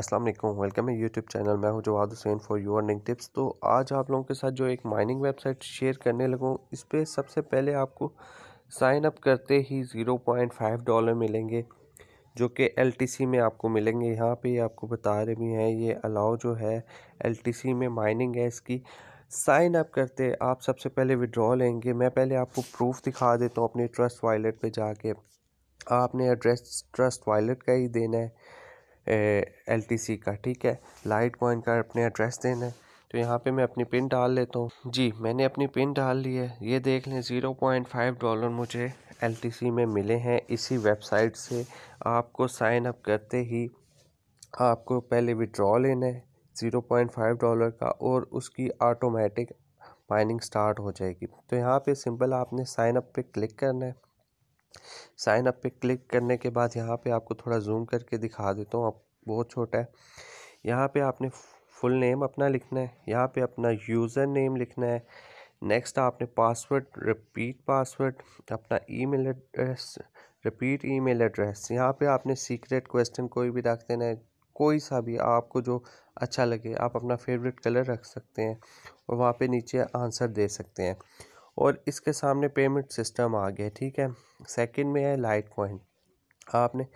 अस्सलाम वालेकुम वेलकम है यूट्यूब चैनल मैं हूं Jawad Hussain for you earning tips तो आज आप लोगों के साथ जो एक माइनिंग वेबसाइट शेयर करने लगूँ इस पर सबसे पहले आपको साइन अप करते ही ज़ीरो पॉइंट फाइव डॉलर मिलेंगे जो कि एल में आपको मिलेंगे यहाँ पे आपको बता रहे भी हैं ये अलाउ जो है एल में माइनिंग है इसकी साइन अप करते आप सबसे पहले विड्रॉ लेंगे मैं पहले आपको प्रूफ दिखा देता हूँ अपने ट्रस्ट वॉलेट पर जाके आपने एड्रेस ट्रस्ट वॉलेट का ही देना है एल टी सी का ठीक है लाइट पॉइंट का अपने एड्रेस देना है तो यहाँ पे मैं अपनी पिन डाल लेता हूँ जी मैंने अपनी पिन डाल ली है ये देख लें ज़ीरो पॉइंट फाइव डॉलर मुझे एल टी सी में मिले हैं इसी वेबसाइट से आपको साइन अप करते ही आपको पहले विड्रॉ लेना है ज़ीरो पॉइंट फाइव डॉलर का और उसकी ऑटोमेटिक माइनिंग स्टार्ट हो जाएगी तो यहाँ पर सिंपल आपने साइनअप अप क्लिक करना है साइन अप पे क्लिक करने के बाद यहाँ पे आपको थोड़ा जूम करके दिखा देता हूँ आप बहुत छोटा है यहाँ पे आपने फुल नेम अपना लिखना है यहाँ पे अपना यूज़र नेम लिखना है नेक्स्ट आपने पासवर्ड रिपीट पासवर्ड अपना email address repeat email address यहाँ पे आपने सीक्रेट क्वेश्चन कोई भी रख देना है कोई सा भी आपको जो अच्छा लगे आप अपना फेवरेट कलर रख सकते हैं और वहाँ पे नीचे आंसर दे सकते हैं और इसके सामने पेमेंट सिस्टम आ गया ठीक है सेकंड में है लाइट कॉइन आपने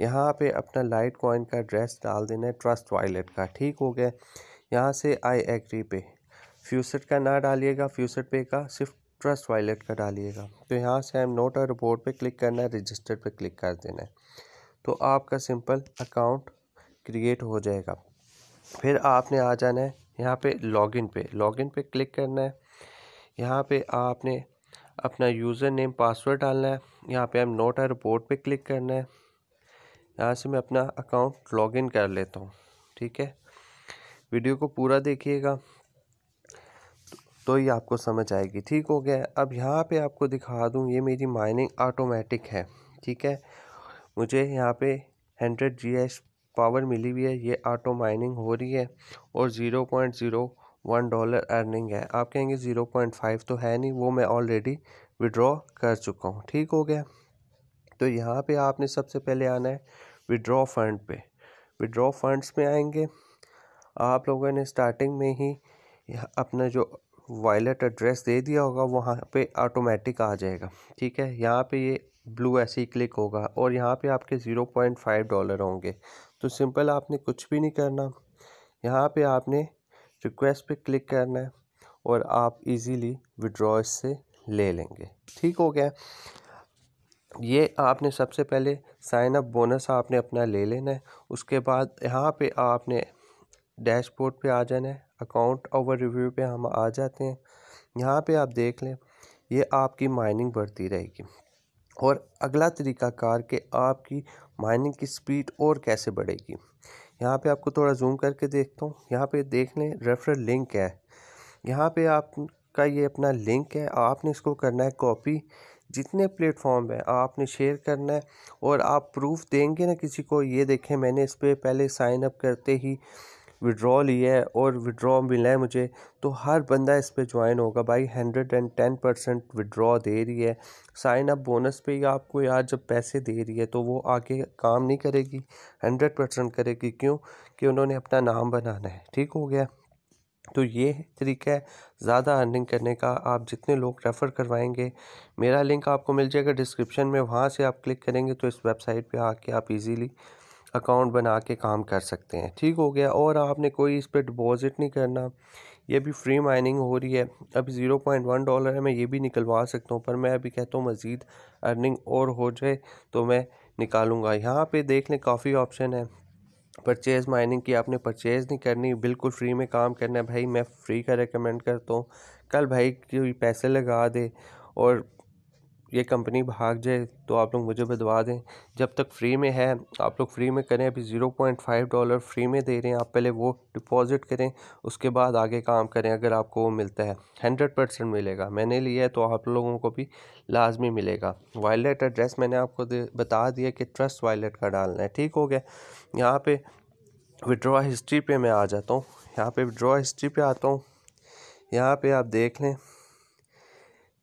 यहाँ पे अपना लाइट कॉइन का एड्रेस डाल देना है ट्रस्ट वॉलेट का ठीक हो गया यहाँ से आई एग्री पे फ्यूसट का ना डालिएगा फ्यूसट पे का सिर्फ ट्रस्ट वॉलेट का डालिएगा तो यहाँ से हम नोट और रिपोर्ट पे क्लिक करना है रजिस्टर पे क्लिक कर देना है तो आपका सिंपल अकाउंट क्रिएट हो जाएगा फिर आपने आ जाना है यहाँ पे लॉगिन पे लॉगिन पे क्लिक करना है यहाँ पे आपने अपना यूज़र नेम पासवर्ड डालना है यहाँ पे हम नोट और रिपोर्ट पे क्लिक करना है यहाँ से मैं अपना अकाउंट लॉगिन कर लेता हूँ ठीक है वीडियो को पूरा देखिएगा तो ये आपको समझ आएगी ठीक हो गया अब यहाँ पे आपको दिखा दूँ ये मेरी माइनिंग ऑटोमेटिक है ठीक है मुझे यहाँ पे हंड्रेड जी पावर मिली हुई है ये ऑटो माइनिंग हो रही है और zero point zero one dollar earning है आप कहेंगे ज़ीरो पॉइंट फाइव तो है नहीं वो मैं ऑलरेडी विड्रॉ कर चुका हूँ ठीक हो गया तो यहाँ पे आपने सबसे पहले आना है विड्रॉ फंड पे विड्रॉ फंड्स में आएंगे आप लोगों ने स्टार्टिंग में ही अपना जो वॉलेट एड्रेस दे दिया होगा वहाँ पे ऑटोमेटिक आ जाएगा ठीक है यहाँ पे ये ब्लू ऐसे ही क्लिक होगा और यहाँ पे आपके ज़ीरो पॉइंट फाइव डॉलर होंगे तो सिंपल आपने कुछ भी नहीं करना यहाँ पे आपने रिक्वेस्ट पे क्लिक करना है और आप इजीली विड्रॉ इससे ले लेंगे ठीक हो गया ये आपने सबसे पहले साइन अप बोनस आपने अपना ले लेना है उसके बाद यहाँ पे आपने डैशबोर्ड पे आ जाना है अकाउंट ओवर रिव्यू पे हम आ जाते हैं यहाँ पे आप देख लें ये आपकी माइनिंग बढ़ती रहेगी और अगला तरीका कार के आपकी माइनिंग की स्पीड और कैसे बढ़ेगी यहाँ पे आपको थोड़ा जूम करके देखता हूँ यहाँ पे देख लें रेफरल लिंक है यहाँ पे आपका ये अपना लिंक है आपने इसको करना है कॉपी जितने प्लेटफॉर्म है आपने शेयर करना है और आप प्रूफ देंगे ना किसी को ये देखें मैंने इस पर पहले साइन अप करते ही विड्रॉ ली है और विड्रॉ मिला है मुझे तो हर बंदा इस पर ज्वाइन होगा भाई hundred and ten percent withdraw दे रही है साइन अप बोनस पे ही आपको यार जब पैसे दे रही है तो वो आगे काम नहीं करेगी हंड्रेड परसेंट करेगी क्यों कि उन्होंने अपना नाम बनाना है ठीक हो गया तो ये तरीका है ज़्यादा अर्निंग करने का आप जितने लोग रेफ़र करवाएंगे मेरा लिंक आपको मिल जाएगा डिस्क्रिप्शन में वहाँ से आप क्लिक करेंगे तो इस वेबसाइट पे आके आप इजीली अकाउंट बना के काम कर सकते हैं ठीक हो गया और आपने कोई इस पर डिपॉज़िट नहीं करना ये भी फ्री माइनिंग हो रही है अभी ज़ीरो पॉइंट वन डॉलर है मैं ये भी निकलवा सकता हूँ पर मैं अभी कहता हूँ मज़ीद अर्निंग और हो जाए तो मैं निकालूंगा यहाँ पे देख लें काफ़ी ऑप्शन है परचेज़ माइनिंग की आपने परचेज़ नहीं करनी बिल्कुल फ्री में काम करना है भाई मैं फ्री का रिकमेंड करता हूँ कल भाई कोई पैसे लगा दे और ये कंपनी भाग जाए तो आप लोग मुझे बदवा दें जब तक फ्री में है आप लोग फ्री में करें अभी zero point five dollar free में दे रहे हैं आप पहले वो डिपॉजिट करें उसके बाद आगे काम करें अगर आपको वो मिलता है हंड्रेड परसेंट मिलेगा मैंने लिया है तो आप लोगों को भी लाजमी मिलेगा वायलेट एड्रेस मैंने आपको बता दिया कि ट्रस्ट वायलेट का डालना है ठीक हो गया यहाँ पर विड्रॉ हिस्ट्री पर मैं आ जाता हूँ यहाँ पर विड्रॉ हिस्ट्री पर आता हूँ यहाँ पर आप देख लें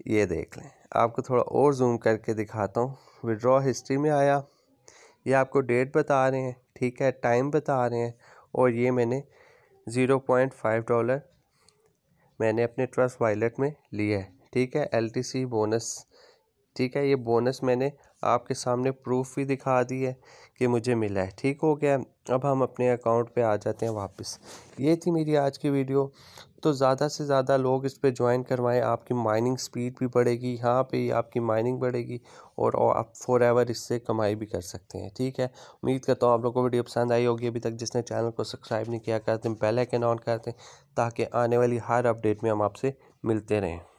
ये देख लें आपको थोड़ा और जूम करके दिखाता हूँ विड्रॉ हिस्ट्री में आया ये आपको डेट बता रहे हैं ठीक है टाइम बता रहे हैं और ये मैंने ज़ीरो पॉइंट फाइव डॉलर मैंने अपने ट्रस्ट वॉलेट में लिया है ठीक है एलटीसी बोनस ठीक है ये बोनस मैंने आपके सामने प्रूफ भी दिखा दी है कि मुझे मिला है ठीक हो गया अब हम अपने अकाउंट पे आ जाते हैं वापस ये थी मेरी आज की वीडियो तो ज़्यादा से ज़्यादा लोग इस पे ज्वाइन करवाएं आपकी माइनिंग स्पीड भी बढ़ेगी यहाँ पे ही आपकी माइनिंग बढ़ेगी और, और आप फॉर एवर इससे कमाई भी कर सकते हैं ठीक है उम्मीद करता हूँ आप लोगों को वीडियो पसंद आई होगी अभी तक जिसने चैनल को सब्सक्राइब नहीं किया करते पहले कैन ऑन करते हैं ताकि आने वाली हर अपडेट में हम आपसे मिलते रहें